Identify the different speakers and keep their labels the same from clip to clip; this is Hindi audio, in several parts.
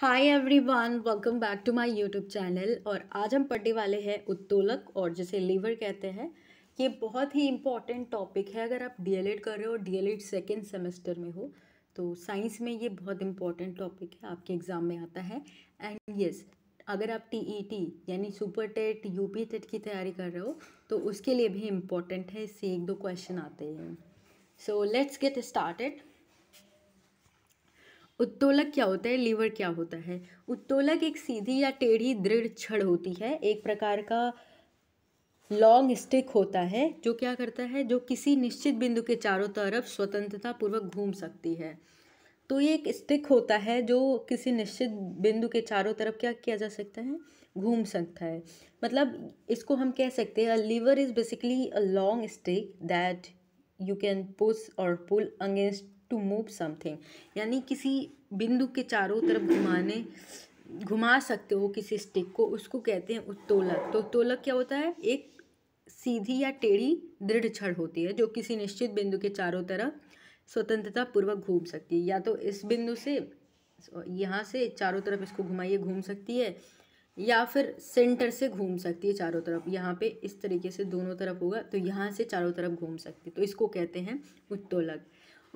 Speaker 1: hi everyone welcome back to my YouTube channel और आज हम पढ़ने वाले हैं उत्तोलक और जिसे लीवर कहते हैं ये बहुत ही इम्पॉर्टेंट टॉपिक है अगर आप डीएलएड कर रहे हो डीएलएड सेकेंड सेमेस्टर में हो तो साइंस में ये बहुत इंपॉर्टेंट टॉपिक है आपके एग्ज़ाम में आता है एंड येस अगर आप टी e यानी super TET U P TET की तैयारी कर रहे हो तो उसके लिए भी इम्पॉर्टेंट है इससे एक दो क्वेश्चन आते हैं सो लेट्स गेट स्टार्टेड उत्तोलक क्या होता है लीवर क्या होता है उत्तोलक एक सीधी या टेढ़ी दृढ़ छड़ होती है एक प्रकार का लॉन्ग स्टिक होता है जो क्या करता है जो किसी निश्चित बिंदु के चारों तरफ स्वतंत्रता पूर्वक घूम सकती है तो ये एक स्टिक होता है जो किसी निश्चित बिंदु के चारों तरफ क्या किया जा सकता है घूम सकता है मतलब इसको हम कह सकते हैं lever is basically a long stick that you can push और pull against to move something यानी किसी बिंदु के चारों तरफ घुमाने घुमा सकते हो किसी स्टिक को उसको कहते हैं उत्तोलक तो उत्तोलक क्या होता है एक सीधी या टेढ़ी दृढ़ छड़ होती है जो किसी निश्चित बिंदु के चारों तरफ स्वतंत्रता पूर्वक घूम सकती है या तो इस बिंदु से यहाँ से चारों तरफ इसको घुमाइए घूम सकती है या फिर सेंटर से घूम सकती है चारों तरफ यहाँ पे इस तरीके से दोनों तरफ होगा तो यहाँ से चारों तरफ घूम सकती है तो इसको कहते हैं उत्तोलक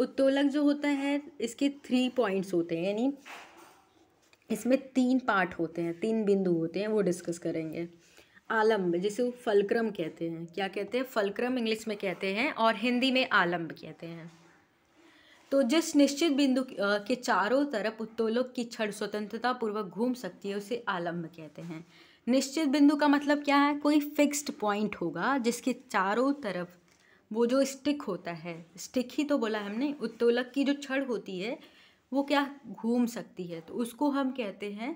Speaker 1: उत्तोलक जो होता है इसके थ्री पॉइंट्स होते हैं यानी इसमें तीन पार्ट होते हैं तीन बिंदु होते हैं वो डिस्कस करेंगे आलम्ब जिसे फलक्रम कहते हैं क्या कहते हैं फलक्रम इंग्लिश में कहते हैं और हिंदी में आलम्ब कहते हैं तो जिस निश्चित बिंदु के चारों तरफ उत्तोलक की छड़ स्वतंत्रता पूर्वक घूम सकती है उसे आलम्ब कहते हैं निश्चित बिंदु का मतलब क्या है कोई फिक्स्ड पॉइंट होगा जिसके चारों तरफ वो जो स्टिक होता है स्टिक ही तो बोला हमने उत्तोलक की जो छड़ होती है वो क्या घूम सकती है तो उसको हम कहते हैं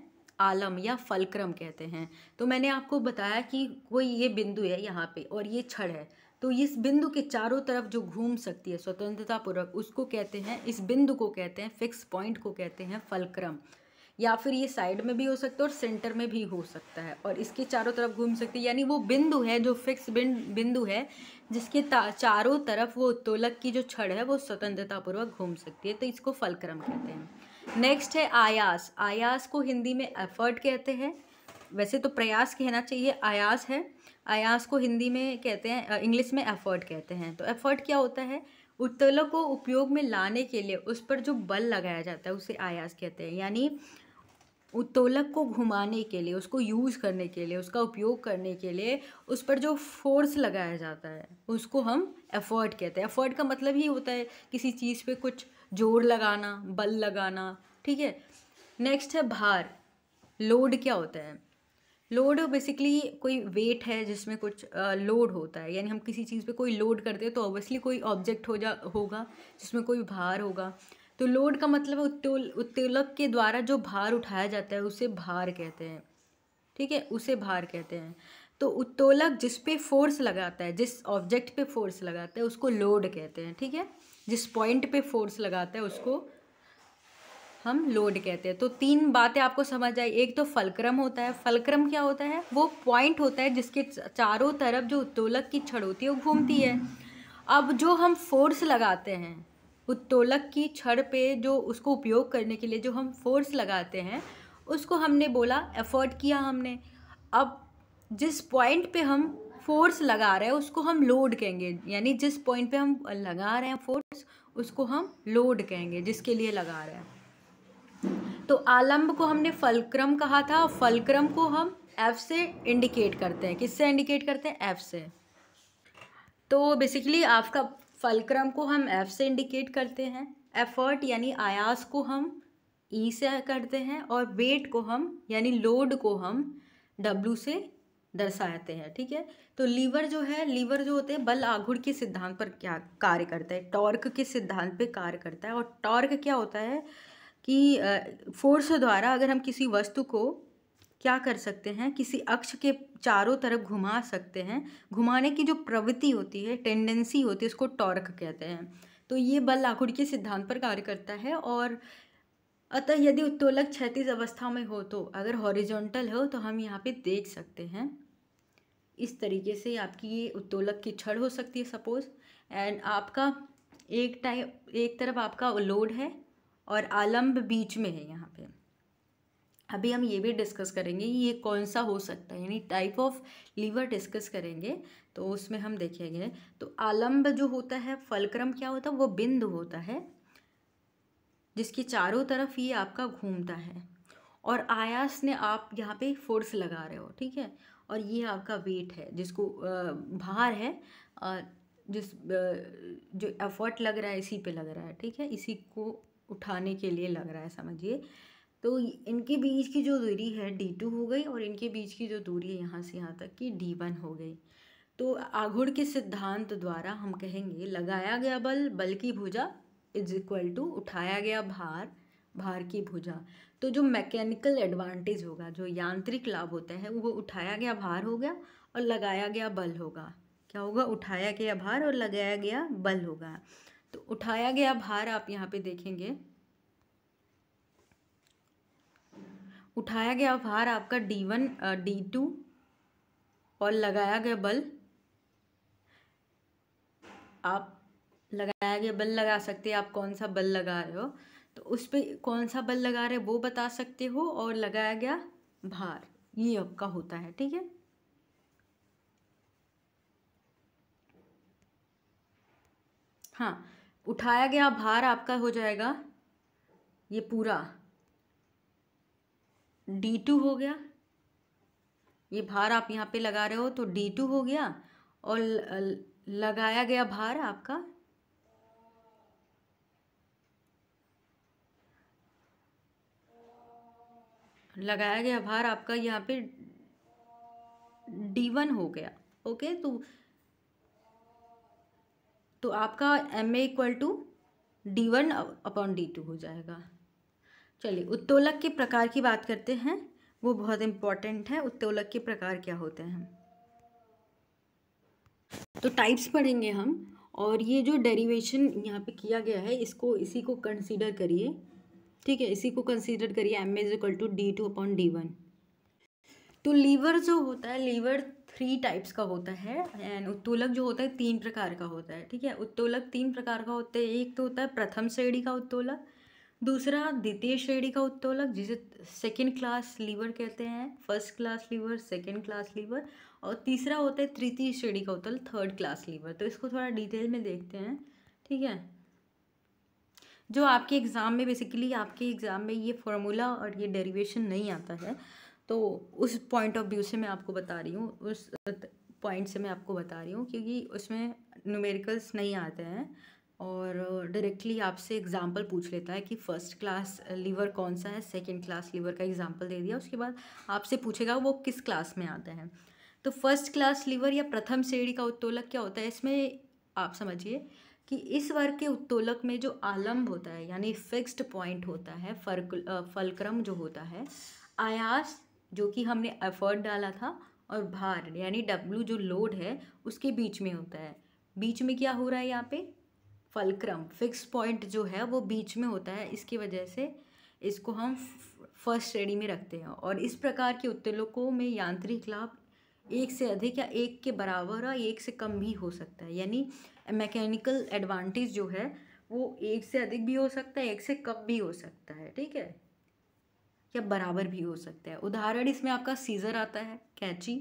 Speaker 1: आलम या फलक्रम कहते हैं तो मैंने आपको बताया कि कोई ये बिंदु है यहाँ पे और ये छड़ है तो इस बिंदु के चारों तरफ जो घूम सकती है स्वतंत्रता पूर्वक उसको कहते हैं इस बिंदु को कहते हैं फिक्स पॉइंट को कहते हैं फलक्रम या फिर ये साइड में भी हो सकता है और सेंटर में भी हो सकता है और इसके चारों तरफ घूम सकती है यानी वो बिंदु है जो फिक्स बिंदु है जिसके चारों तरफ वो उत्तोलक की जो छड़ है वो स्वतंत्रतापूर्वक घूम सकती है तो इसको फलक्रम कहते हैं नेक्स्ट है आयास आयास को हिंदी में एफर्ट कहते हैं वैसे तो प्रयास कहना चाहिए आयास है आयास को हिंदी में कहते हैं इंग्लिश में एफर्ट कहते हैं तो एफर्ट क्या होता है उत्तोलक को उपयोग में लाने के लिए उस पर जो बल लगाया जाता है उसे आयास कहते हैं यानी उत्तोलक को घुमाने के लिए उसको यूज़ करने के लिए उसका उपयोग करने के लिए उस पर जो फोर्स लगाया जाता है उसको हम एफर्ट कहते हैं एफर्ट का मतलब ही होता है किसी चीज़ पे कुछ जोर लगाना बल लगाना ठीक है नेक्स्ट है भार लोड क्या होता है लोड बेसिकली कोई वेट है जिसमें कुछ लोड होता है यानी हम किसी चीज़ पे कोई लोड करते हैं तो ऑब्वियसली कोई ऑब्जेक्ट हो जा होगा जिसमें कोई भार होगा तो लोड का मतलब उत्तोल उत्तोलक के द्वारा जो भार उठाया जाता है उसे भार कहते हैं ठीक है उसे भार कहते हैं तो उत्तोलक जिस पे फोर्स लगाता है जिस ऑब्जेक्ट पे फोर्स लगाता है उसको लोड कहते हैं ठीक है जिस पॉइंट पे फोर्स लगाता है उसको हम लोड कहते हैं तो तीन बातें आपको समझ आई एक तो फलक्रम होता है फलक्रम क्या होता है वो पॉइंट होता है जिसके चारों तरफ जो उत्तोलक की छड़ होती है वो घूमती है अब जो हम फोर्स लगाते हैं उत्तोलक की छड़ पे जो उसको उपयोग करने के लिए जो हम फोर्स लगाते हैं उसको हमने बोला एफर्ट किया हमने अब जिस पॉइंट पे हम फोर्स लगा रहे हैं उसको हम लोड कहेंगे यानी जिस पॉइंट पे हम लगा रहे हैं फोर्स उसको हम लोड कहेंगे जिसके लिए लगा रहे हैं तो आलम्ब को हमने फलक्रम कहा था फलक्रम को हम एफ से इंडिकेट करते हैं किससे इंडिकेट करते हैं एफ से तो बेसिकली आपका फलक्रम को हम एफ़ से इंडिकेट करते हैं एफर्ट यानी आयास को हम ई e से करते हैं और वेट को हम यानी लोड को हम डब्लू से दर्शाते हैं ठीक है तो लीवर जो है लीवर जो होते हैं बल आघुड़ के सिद्धांत पर क्या कार्य करता है टॉर्क के सिद्धांत पे कार्य करता है और टॉर्क क्या होता है कि फोर्स द्वारा अगर हम किसी वस्तु को क्या कर सकते हैं किसी अक्ष के चारों तरफ घुमा सकते हैं घुमाने की जो प्रवृत्ति होती है टेंडेंसी होती है उसको टॉर्क कहते हैं तो ये बल लाखुड़ के सिद्धांत पर कार्य करता है और अतः यदि उत्तोलक क्षैतिज अवस्था में हो तो अगर हॉरिजॉन्टल हो तो हम यहाँ पे देख सकते हैं इस तरीके से आपकी ये उत्तोलक की छड़ हो सकती है सपोज एंड आपका एक टाइप एक तरफ आपका लोड है और आलम्ब बीच में है यहाँ पे अभी हम ये भी डिस्कस करेंगे ये कौन सा हो सकता है यानी टाइप ऑफ लीवर डिस्कस करेंगे तो उसमें हम देखेंगे तो आलम्ब जो होता है फलक्रम क्या होता है वो बिंदु होता है जिसकी चारों तरफ ये आपका घूमता है और आयास ने आप यहाँ पे फोर्स लगा रहे हो ठीक है और ये आपका वेट है जिसको भार है जिस जो एफर्ट लग रहा है इसी पे लग रहा है ठीक है इसी को उठाने के लिए लग रहा है समझिए तो इनके बीच की जो दूरी है डी टू हो गई और इनके बीच की जो दूरी है यहाँ से यहाँ तक की डी वन हो गई तो आघुड़ के सिद्धांत द्वारा हम कहेंगे लगाया गया बल बल की भुजा इज इक्वल टू उठाया गया भार भार की भुजा तो जो मैकेनिकल एडवांटेज होगा जो यांत्रिक लाभ होता है वो उठाया गया भार हो गया और लगाया गया बल होगा क्या होगा उठाया गया भार और लगाया गया बल होगा तो उठाया गया भार आप यहाँ पे देखेंगे उठाया गया भार आपका डी वन डी टू और लगाया गया बल आप लगाया गया बल लगा सकते हैं आप कौन सा बल लगा रहे हो तो उस पर कौन सा बल लगा रहे वो बता सकते हो और लगाया गया भार ये आपका होता है ठीक है हाँ उठाया गया भार आपका हो जाएगा ये पूरा डी टू हो गया ये भार आप यहाँ पे लगा रहे हो तो डी टू हो गया और लगाया गया भार आपका लगाया गया भार आपका यहाँ पे डी वन हो गया ओके तो तो आपका M A equal to D one upon D two हो जाएगा चलिए उत्तोलक के प्रकार की बात करते हैं वो बहुत इम्पॉर्टेंट है उत्तोलक के प्रकार क्या होते हैं तो टाइप्स पढ़ेंगे हम और ये जो डेरिवेशन यहाँ पे किया गया है इसको इसी को कंसीडर करिए ठीक है इसी को कंसीडर करिए M is equal to D two upon D one तो लीवर जो होता है लीवर थ्री टाइप्स का होता है एंड उत्तोलक जो होता है तीन प्रकार का होता है ठीक है उत्तोलक तीन प्रकार का होता है एक तो होता है प्रथम श्रेणी का उत्तोलक दूसरा द्वितीय श्रेणी का उत्तोलक जिसे सेकेंड क्लास लीवर कहते हैं first class lever second class lever और तीसरा होता है तृतीय श्रेणी का उत्तोलक थर्ड क्लास लीवर तो इसको थोड़ा डिटेल में देखते हैं ठीक है जो आपके एग्ज़ाम में बेसिकली आपके एग्ज़ाम में ये फॉर्मूला और ये डेरिवेशन नहीं आता है तो उस पॉइंट ऑफ व्यू से मैं आपको बता रही हूँ उस पॉइंट से मैं आपको बता रही हूँ क्योंकि उसमें न्यूमेरिकल्स नहीं आते हैं और डायरेक्टली आपसे एग्ज़ाम्पल पूछ लेता है कि फ़र्स्ट क्लास लीवर कौन सा है सेकंड क्लास लीवर का एग्ज़ाम्पल दे दिया उसके बाद आपसे पूछेगा वो किस क्लास में आते हैं तो फर्स्ट क्लास लीवर या प्रथम श्रेणी का उत्तोलक क्या होता है इसमें आप समझिए कि इस वर्ग के उत्तोलक में जो आलम्ब होता है यानी फिक्स्ड पॉइंट होता है फर्क फलक्रम जो होता है आयास जो कि हमने एफर्ट डाला था और भार यानी डब्लू जो लोड है उसके बीच में होता है बीच में क्या हो रहा है यहाँ पे फलक्रम फिक्स पॉइंट जो है वो बीच में होता है इसकी वजह से इसको हम फर्स्ट श्रेणी में रखते हैं और इस प्रकार के उत्तोलकों में यांत्रिक लाभ एक से अधिक या एक के बराबर या एक से कम भी हो सकता है यानी मैकेनिकल एडवांटेज जो है वो एक से अधिक भी हो सकता है एक से कम भी हो सकता है ठीक है या बराबर भी हो सकता है उदाहरण इसमें आपका सीज़र आता है कैची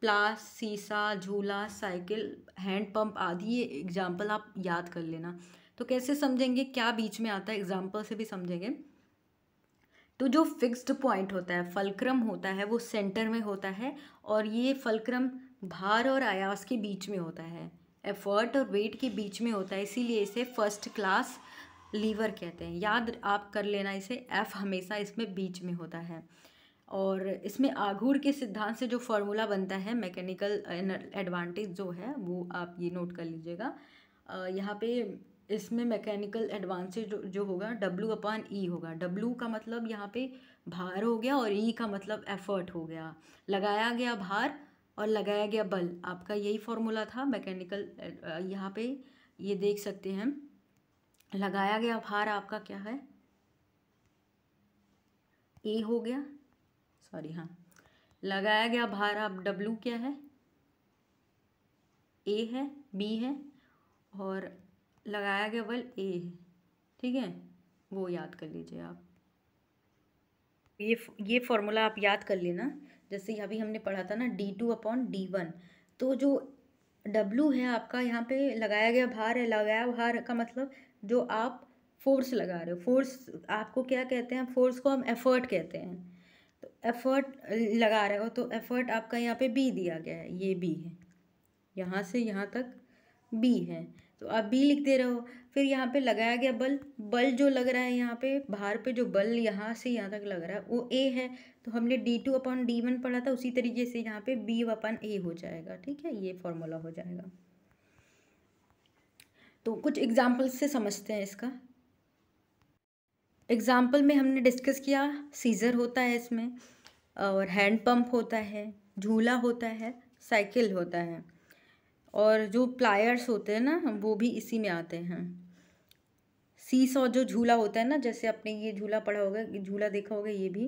Speaker 1: प्लास सीसा झूला साइकिल हैंड पंप आदि ये एग्जाम्पल आप याद कर लेना तो कैसे समझेंगे क्या बीच में आता है एग्जाम्पल से भी समझेंगे तो जो फिक्स्ड पॉइंट होता है फलक्रम होता है वो सेंटर में होता है और ये फलक्रम भार और आयास के बीच में होता है एफर्ट और वेट के बीच में होता है इसीलिए इसे फर्स्ट क्लास लीवर कहते हैं याद आप कर लेना इसे एफ़ हमेशा इसमें बीच में होता है और इसमें आघूर के सिद्धांत से जो फॉर्मूला बनता है मैकेनिकल एडवांटेज uh, जो है वो आप ये नोट कर लीजिएगा uh, यहाँ पे इसमें मैकेनिकल एडवांसेज जो, होगा डब्लू अपन ई होगा डब्लू का मतलब यहाँ पे भार हो गया और ई e का मतलब एफर्ट हो गया लगाया गया भार और लगाया गया बल आपका यही फॉर्मूला था मैकेनिकल uh, यहाँ पे ये देख सकते हैं लगाया गया भार आपका क्या है ए हो गया सॉरी हाँ लगाया गया भार आप W क्या है ए है बी है और लगाया गया बल A है ठीक है वो याद कर लीजिए आप ये ये फॉर्मूला आप याद कर लेना जैसे अभी हमने पढ़ा था ना D two upon D one तो जो W है आपका यहाँ पे लगाया गया भार है लगाया भार का मतलब जो आप फोर्स लगा रहे हो फोर्स आपको क्या कहते हैं फोर्स को हम एफर्ट कहते हैं एफ़र्ट लगा रहे हो तो एफ़र्ट आपका यहाँ पे बी दिया गया है ये बी है यहाँ से यहाँ तक बी है तो आप बी लिख दे रहे हो फिर यहाँ पे लगाया गया बल बल जो लग रहा है यहाँ पे बाहर पे जो बल यहाँ से यहाँ तक लग रहा है वो ए है तो हमने D two upon D one पढ़ा था उसी तरीके से यहाँ पे बी अपन ए हो जाएगा ठीक है ये फॉर्मूला हो जाएगा तो कुछ एग्जाम्पल्स से समझते हैं इसका एग्ज़ाम्पल में हमने डिस्कस किया सीज़र होता है इसमें और हैंड पंप होता है झूला होता है साइकिल होता है और जो प्लायर्स होते हैं ना वो भी इसी में आते हैं सी सौ जो झूला होता है ना जैसे आपने ये झूला पढ़ा होगा झूला देखा होगा ये भी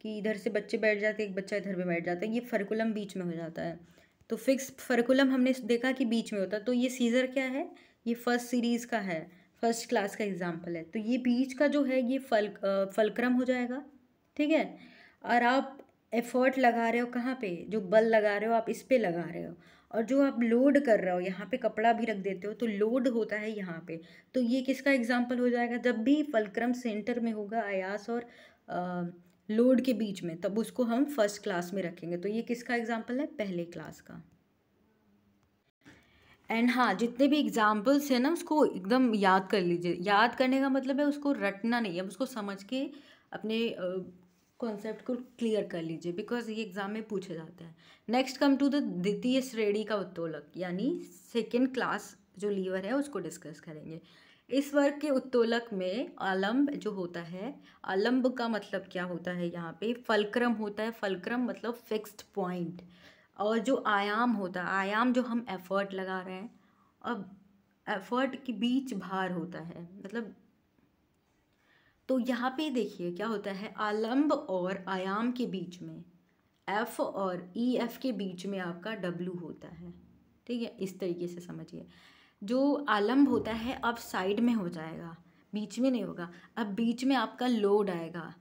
Speaker 1: कि इधर से बच्चे बैठ जाते एक बच्चा इधर पे बैठ जाता है ये फर्कुलम बीच में हो जाता है तो फिक्स फर्कुलम हमने देखा कि बीच में होता है तो ये सीज़र क्या है ये फर्स्ट सीरीज़ का है फर्स्ट क्लास का एग्जाम्पल है तो ये बीच का जो है ये फल फलक्रम हो जाएगा ठीक है और आप एफर्ट लगा रहे हो कहाँ पे जो बल लगा रहे हो आप इस पर लगा रहे हो और जो आप लोड कर रहे हो यहाँ पे कपड़ा भी रख देते हो तो लोड होता है यहाँ पे तो ये किसका एग्जाम्पल हो जाएगा जब भी फलक्रम सेंटर में होगा आयास और लोड के बीच में तब उसको हम फर्स्ट क्लास में रखेंगे तो ये किसका एग्जाम्पल है पहले क्लास का एंड हाँ जितने भी एग्जाम्पल्स हैं ना उसको एकदम याद कर लीजिए याद करने का मतलब है उसको रटना नहीं है उसको समझ के अपने कॉन्सेप्ट को क्लियर कर लीजिए बिकॉज ये एग्ज़ाम में पूछे जाते हैं नेक्स्ट कम टू द द्वितीय श्रेणी का उत्तोलक यानी सेकेंड क्लास जो लीवर है उसको डिस्कस करेंगे इस वर्ग के उत्तोलक में आलम्ब जो होता है आलम्ब का मतलब क्या होता है यहाँ पे फलक्रम होता है फलक्रम मतलब फिक्स्ड पॉइंट और जो आयाम होता है आयाम जो हम एफ़र्ट लगा रहे हैं और एफ़र्ट के बीच भार होता है मतलब तो यहाँ पे देखिए क्या होता है आलम्ब और आयाम के बीच में एफ़ और ई e एफ़ के बीच में आपका डब्लू होता है ठीक है इस तरीके से समझिए जो आलम्ब होता है अब साइड में हो जाएगा बीच में नहीं होगा अब बीच में आपका लोड आएगा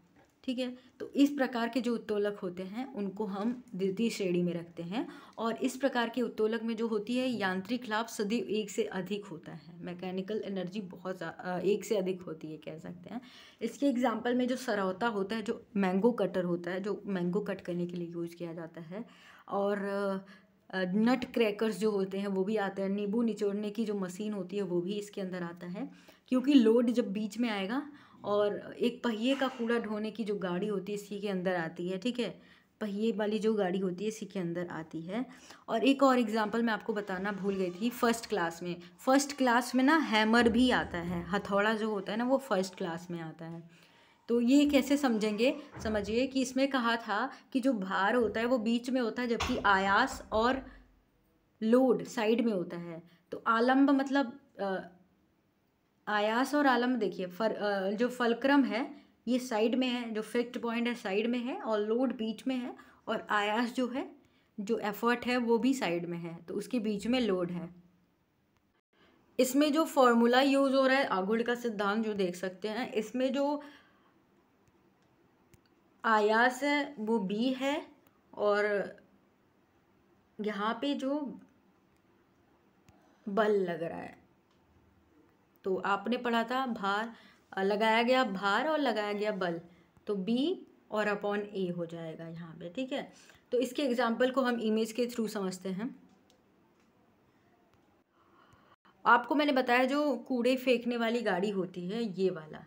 Speaker 1: ठीक है तो इस प्रकार के जो उत्तोलक होते हैं उनको हम द्वितीय श्रेणी में रखते हैं और इस प्रकार के उत्तोलक में जो होती है यांत्रिक लाभ सदैव एक से अधिक होता है मैकेनिकल एनर्जी बहुत एक से अधिक होती है कह सकते हैं इसके एग्जाम्पल में जो सरौता होता है जो मैंगो कटर होता है जो मैंगो कट करने के लिए यूज किया जाता है और नट क्रैकर्स जो होते हैं वो भी आते हैं नींबू निचोड़ने की जो मशीन होती है वो भी इसके अंदर आता है क्योंकि लोड जब बीच में आएगा और एक पहिए का कूड़ा ढोने की जो गाड़ी होती है इसी के अंदर आती है ठीक है पहिए वाली जो गाड़ी होती है इसी के अंदर आती है और एक और एग्जांपल मैं आपको बताना भूल गई थी फर्स्ट क्लास में फर्स्ट क्लास में ना हैमर भी आता है हथौड़ा जो होता है ना वो फर्स्ट क्लास में आता है तो ये कैसे समझेंगे समझिए कि इसमें कहा था कि जो भार होता है वो बीच में होता है जबकि आयास और लोड साइड में होता है तो आलम्ब मतलब आयास और आलम देखिए फर जो फलक्रम है ये साइड में है जो फिक्स्ड पॉइंट है साइड में है और लोड बीच में है और आयास जो है जो एफर्ट है वो भी साइड में है तो उसके बीच में लोड है इसमें जो फॉर्मूला यूज़ हो रहा है आगुड़ का सिद्धांत जो देख सकते हैं इसमें जो आयास है वो बी है और यहाँ पे जो बल लग रहा है तो आपने पढ़ा था भार लगाया गया भार और लगाया गया बल तो बी और अपॉन ए हो जाएगा यहाँ पे ठीक है तो इसके एग्जाम्पल को हम इमेज के थ्रू समझते हैं आपको मैंने बताया जो कूड़े फेंकने वाली गाड़ी होती है ये वाला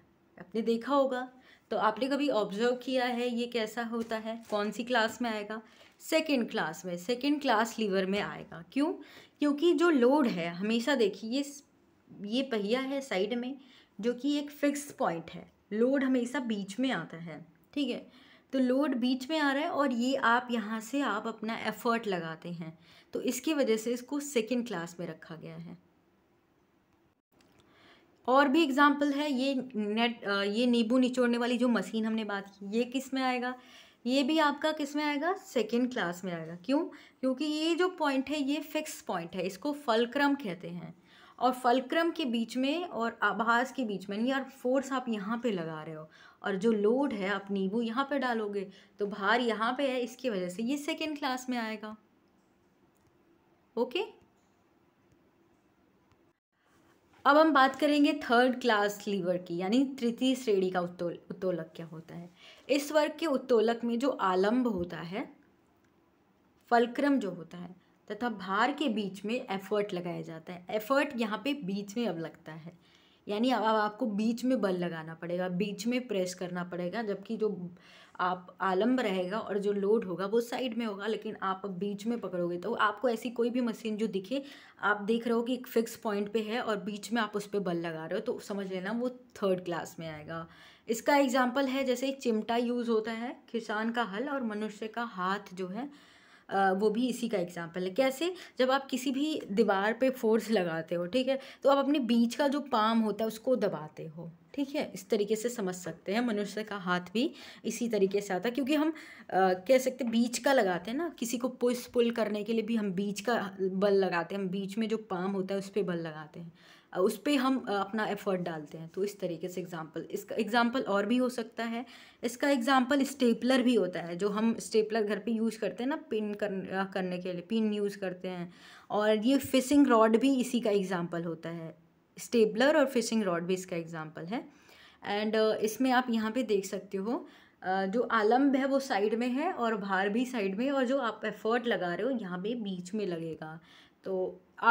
Speaker 1: आपने देखा होगा तो आपने कभी ऑब्जर्व किया है ये कैसा होता है कौन सी क्लास में आएगा सेकेंड क्लास में सेकेंड क्लास लीवर में आएगा क्यों क्योंकि जो लोड है हमेशा देखिए ये ये पहिया है साइड में जो कि एक फिक्स पॉइंट है लोड हमेशा बीच में आता है ठीक है तो लोड बीच में आ रहा है और ये आप यहाँ से आप अपना एफर्ट लगाते हैं तो इसकी वजह से इसको सेकेंड क्लास में रखा गया है और भी एग्जाम्पल है ये नेट ये नींबू निचोड़ने वाली जो मशीन हमने बात की ये किस में आएगा ये भी आपका किस में आएगा सेकेंड क्लास में आएगा क्यों क्योंकि ये जो पॉइंट है ये फिक्स पॉइंट है इसको फलक्रम कहते हैं और फलक्रम के बीच में और आभास के बीच में यार फोर्स आप यहाँ पे लगा रहे हो और जो लोड है अपनी वो यहाँ पे डालोगे तो भार यहाँ पे है इसकी वजह से ये सेकेंड क्लास में आएगा ओके अब हम बात करेंगे थर्ड क्लास लीवर की यानी तृतीय श्रेणी का उत्तोल उत्तोलक क्या होता है इस वर्ग के उत्तोलक में जो आलम्ब होता है फलक्रम जो होता है तथा भार के बीच में एफर्ट लगाया जाता है एफर्ट यहाँ पे बीच में अब लगता है यानी अब आपको बीच में बल लगाना पड़ेगा बीच में प्रेस करना पड़ेगा जबकि जो आप आलम्ब रहेगा और जो लोड होगा वो साइड में होगा लेकिन आप अब बीच में पकड़ोगे तो आपको ऐसी कोई भी मशीन जो दिखे आप देख रहे हो कि एक फिक्स पॉइंट पे है और बीच में आप उस पर बल लगा रहे हो तो समझ लेना वो थर्ड क्लास में आएगा इसका एग्जाम्पल है जैसे चिमटा यूज़ होता है किसान का हल और मनुष्य का हाथ जो है वो भी इसी का एग्ज़ाम्पल है कैसे जब आप किसी भी दीवार पे फोर्स लगाते हो ठीक है तो आप अपने बीच का जो पाम होता है उसको दबाते हो ठीक है इस तरीके से समझ सकते हैं मनुष्य का हाथ भी इसी तरीके से आता है क्योंकि हम आ, कह सकते बीच का लगाते हैं ना किसी को पुश पुल करने के लिए भी हम बीच का बल लगाते हैं हम बीच में जो पाम होता है उस पर बल लगाते हैं उस पर हम अपना एफर्ट डालते हैं तो इस तरीके से एग्जाम्पल इसका एग्जाम्पल और भी हो सकता है इसका एग्जाम्पल स्टेपलर भी होता है जो हम स्टेपलर घर पे यूज़ करते हैं ना पिन कर, करने के लिए पिन यूज़ करते हैं और ये फिशिंग रॉड भी इसी का एग्ज़ाम्पल होता है स्टेपलर और फिशिंग रॉड भी इसका एग्ज़ाम्पल है एंड इसमें आप यहाँ पर देख सकते हो जो आलम्ब है वो साइड में है और भार भी साइड में और जो आप एफर्ट लगा रहे हो यहाँ पे बीच में लगेगा तो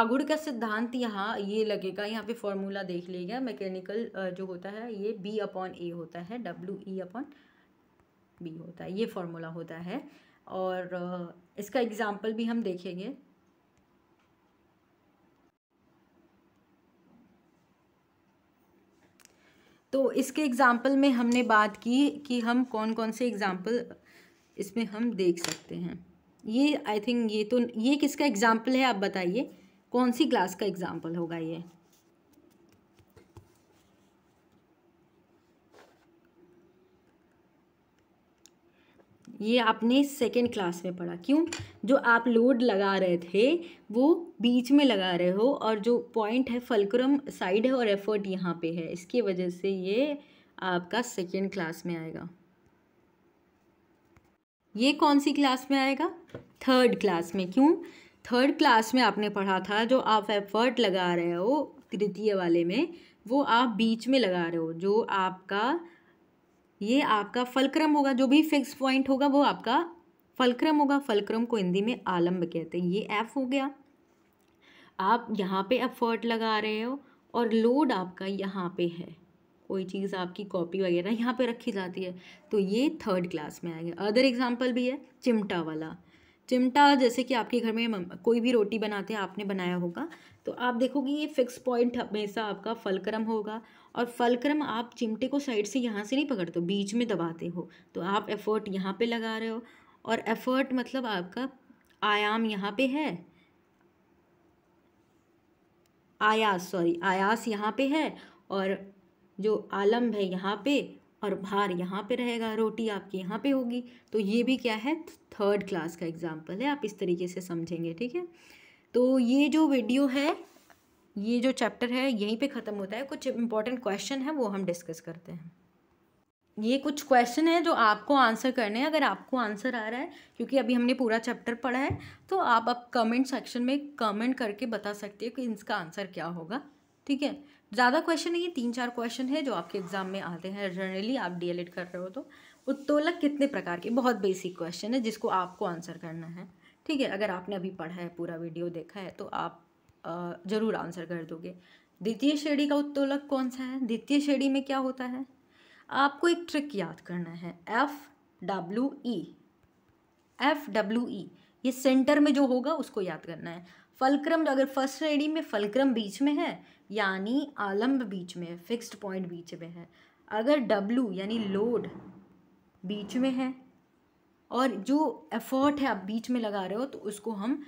Speaker 1: आगुड़ का सिद्धांत यहाँ ये लगेगा यहाँ पे फॉर्मूला देख लीजिएगा मैकेनिकल जो होता है ये बी अपॉन ए होता है डब्ल्यू ई अपॉन बी होता है ये फॉर्मूला होता है और इसका एग्ज़ाम्पल भी हम देखेंगे तो इसके एग्ज़ाम्पल में हमने बात की कि हम कौन कौन से एग्ज़ाम्पल इसमें हम देख सकते हैं ये आई थिंक ये तो ये किसका एग्ज़ाम्पल है आप बताइए कौन सी क्लास का एग्जाम्पल होगा ये ये आपने सेकेंड क्लास में पढ़ा क्यों जो आप लोड लगा रहे थे वो बीच में लगा रहे हो और जो पॉइंट है फलक्रम साइड है और एफर्ट यहाँ पे है इसकी वजह से ये आपका सेकेंड क्लास में आएगा ये कौन सी क्लास में आएगा थर्ड क्लास में क्यों थर्ड क्लास में आपने पढ़ा था जो आप एफर्ट लगा रहे हो तृतीय वाले में वो आप बीच में लगा रहे हो जो आपका ये आपका फलक्रम होगा जो भी फिक्स पॉइंट होगा वो आपका फलक्रम होगा फलक्रम को हिंदी में आलम्ब कहते हैं ये एफ हो गया आप यहाँ पे एफर्ट लगा रहे हो और लोड आपका यहाँ पे है कोई चीज़ आपकी कॉपी वगैरह यहाँ पे रखी जाती है तो ये थर्ड क्लास में आएंगे अदर एग्जाम्पल भी है चिमटा वाला चिमटा जैसे कि आपके घर में कोई भी रोटी बनाते हैं आपने बनाया होगा तो आप देखोगे ये फिक्स पॉइंट हमेशा आपका फलक्रम होगा और फलक्रम आप चिमटे को साइड से यहाँ से नहीं पकड़ते बीच में दबाते हो तो आप एफर्ट यहाँ पे लगा रहे हो और एफर्ट मतलब आपका आयाम यहाँ पे है आयास सॉरी आयास यहाँ पे है और जो आलम्ब है यहाँ पे और भार यहाँ पे रहेगा रोटी आपकी यहाँ पे होगी तो ये भी क्या है थर्ड क्लास का एग्जाम्पल है आप इस तरीके से समझेंगे ठीक है तो ये जो वीडियो है ये जो चैप्टर है यहीं पे ख़त्म होता है कुछ इंपॉर्टेंट क्वेश्चन है वो हम डिस्कस करते हैं ये कुछ क्वेश्चन है जो आपको आंसर करने हैं अगर आपको आंसर आ रहा है क्योंकि अभी हमने पूरा चैप्टर पढ़ा है तो आप अब कमेंट सेक्शन में कमेंट करके बता सकते हैं कि इसका आंसर क्या होगा ठीक है ज़्यादा क्वेश्चन नहीं तीन चार क्वेश्चन है जो आपके एग्जाम में आते हैं जनरली आप डी कर रहे हो तो उत्तोलक कितने प्रकार के बहुत बेसिक क्वेश्चन है जिसको आपको आंसर करना है ठीक है अगर आपने अभी पढ़ा है पूरा वीडियो देखा है तो आप ज़रूर आंसर कर दोगे द्वितीय श्रेणी का उत्तोलक कौन सा है द्वितीय श्रेणी में क्या होता है आपको एक ट्रिक याद करना है F W E F W E ये सेंटर में जो होगा उसको याद करना है फलक्रम अगर फर्स्ट श्रेणी में फलक्रम बीच में है यानी आलम्ब बीच में है फिक्स्ड पॉइंट बीच में है अगर डब्लू यानी लोड बीच में है और जो एफर्ट है आप बीच में लगा रहे हो तो उसको हम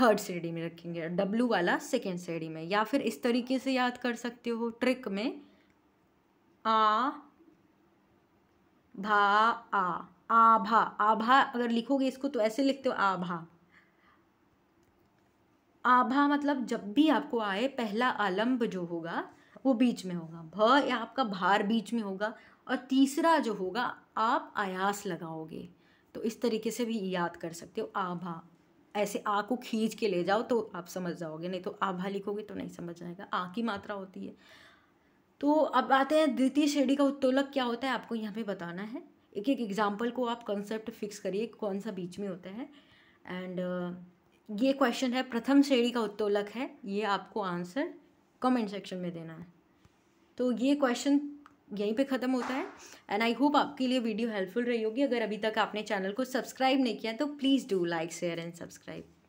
Speaker 1: थर्ड श्रेणी में रखेंगे डब्लू वाला सेकेंड श्रेणी में या फिर इस तरीके से याद कर सकते हो ट्रिक में आ भा आ आभा आभा अगर लिखोगे इसको तो ऐसे लिखते हो आभा आभा मतलब जब भी आपको आए पहला आलम्ब जो होगा वो बीच में होगा भ या आपका भार बीच में होगा और तीसरा जो होगा आप आयास लगाओगे तो इस तरीके से भी याद कर सकते हो आभा ऐसे आ को खींच के ले जाओ तो आप समझ जाओगे नहीं तो आभा लिखोगे तो नहीं समझ आएगा आ की मात्रा होती है तो अब आते हैं द्वितीय श्रेणी का उत्तोलक क्या होता है आपको यहाँ पे बताना है एक एक एग्जाम्पल को आप कंसेप्ट फिक्स करिए कौन सा बीच में होता है एंड ये क्वेश्चन है प्रथम श्रेणी का उत्तोलक है ये आपको आंसर कमेंट सेक्शन में देना है तो ये क्वेश्चन यहीं पे ख़त्म होता है एंड आई होप आपके लिए वीडियो हेल्पफुल रही होगी अगर अभी तक आपने चैनल को सब्सक्राइब नहीं किया तो please do like share and subscribe